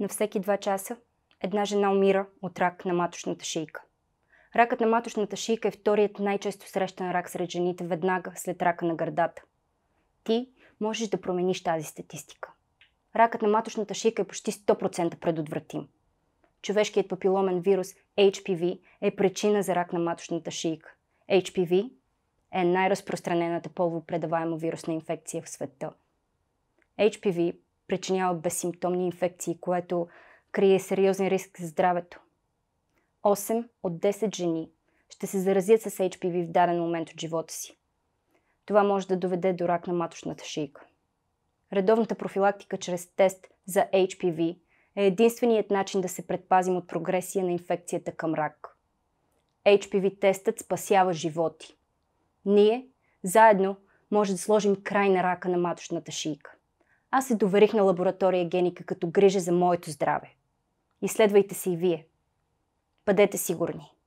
на всеки 2 часа една жена умира от рак на маточната шийка. Ракът на маточната шийка е вторият най-често срещан рак сред жените веднага след рака на гърдата. Ти можеш да промениш тази статистика. Ракът на маточната шийка е почти 100% предотвратим. Човешкият папиломен вирус HPV е причина за рак на маточната шийка. HPV е най-разпространената полово вирусна инфекция в света. HPV причинява безсимптомни инфекции, което крие сериозен риск за здравето. 8 от 10 жени ще се заразят с HPV в даден момент от живота си. Това може да доведе до рак на маточната шийка. Редовната профилактика чрез тест за HPV е единственият начин да се предпазим от прогресия на инфекцията към рак. HPV тестът спасява животи. Ние, заедно, може да сложим край на рака на маточната шийка. Аз се доверих на лаборатория Геника като грижа за моето здраве. Изследвайте се и вие. Бъдете сигурни.